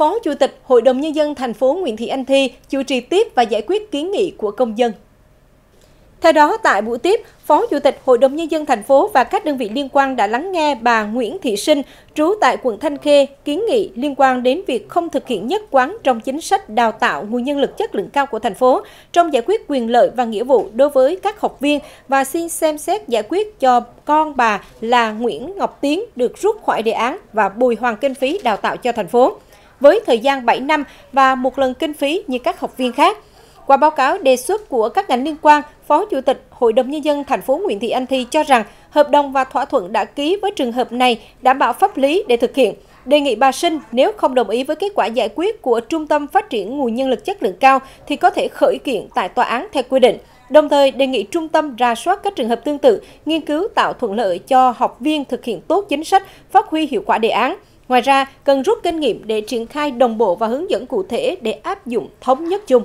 Phó Chủ tịch Hội đồng Nhân dân thành phố Nguyễn Thị Anh Thi chủ trì tiếp và giải quyết kiến nghị của công dân. Theo đó, tại buổi tiếp, Phó Chủ tịch Hội đồng Nhân dân thành phố và các đơn vị liên quan đã lắng nghe bà Nguyễn Thị Sinh, trú tại quận Thanh Khê, kiến nghị liên quan đến việc không thực hiện nhất quán trong chính sách đào tạo nguồn nhân lực chất lượng cao của thành phố trong giải quyết quyền lợi và nghĩa vụ đối với các học viên và xin xem xét giải quyết cho con bà là Nguyễn Ngọc Tiến được rút khỏi đề án và bồi hoàn kinh phí đào tạo cho thành phố với thời gian 7 năm và một lần kinh phí như các học viên khác. Qua báo cáo đề xuất của các ngành liên quan, Phó Chủ tịch Hội đồng Nhân dân thành phố Nguyễn Thị Anh Thi cho rằng hợp đồng và thỏa thuận đã ký với trường hợp này đảm bảo pháp lý để thực hiện. Đề nghị bà Sinh nếu không đồng ý với kết quả giải quyết của Trung tâm Phát triển Nguồn Nhân lực Chất lượng Cao thì có thể khởi kiện tại tòa án theo quy định. Đồng thời đề nghị trung tâm ra soát các trường hợp tương tự, nghiên cứu tạo thuận lợi cho học viên thực hiện tốt chính sách, phát huy hiệu quả đề án. Ngoài ra, cần rút kinh nghiệm để triển khai đồng bộ và hướng dẫn cụ thể để áp dụng thống nhất chung.